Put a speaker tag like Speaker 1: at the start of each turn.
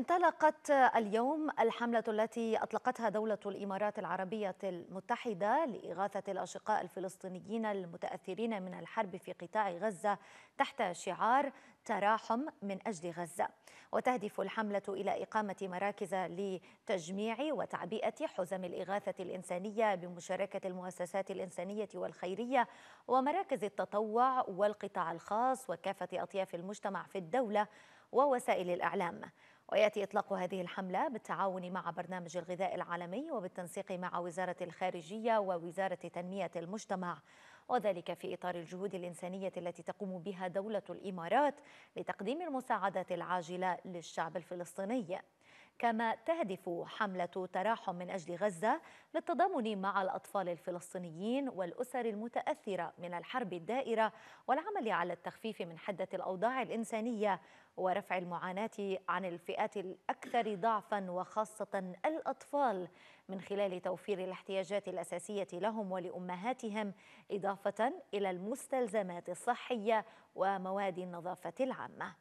Speaker 1: انطلقت اليوم الحملة التي أطلقتها دولة الإمارات العربية المتحدة لإغاثة الأشقاء الفلسطينيين المتأثرين من الحرب في قطاع غزة تحت شعار تراحم من أجل غزة وتهدف الحملة إلى إقامة مراكز لتجميع وتعبئة حزم الإغاثة الإنسانية بمشاركة المؤسسات الإنسانية والخيرية ومراكز التطوع والقطاع الخاص وكافة أطياف المجتمع في الدولة ووسائل الإعلام ويأتي إطلاق هذه الحملة بالتعاون مع برنامج الغذاء العالمي وبالتنسيق مع وزارة الخارجية ووزارة تنمية المجتمع وذلك في إطار الجهود الإنسانية التي تقوم بها دولة الإمارات لتقديم المساعدات العاجلة للشعب الفلسطيني كما تهدف حملة تراحم من أجل غزة للتضامن مع الأطفال الفلسطينيين والأسر المتأثرة من الحرب الدائرة والعمل على التخفيف من حدة الأوضاع الإنسانية ورفع المعاناة عن الفئات الأكثر ضعفا وخاصة الأطفال من خلال توفير الاحتياجات الأساسية لهم ولأمهاتهم إضافة إلى المستلزمات الصحية ومواد النظافة العامة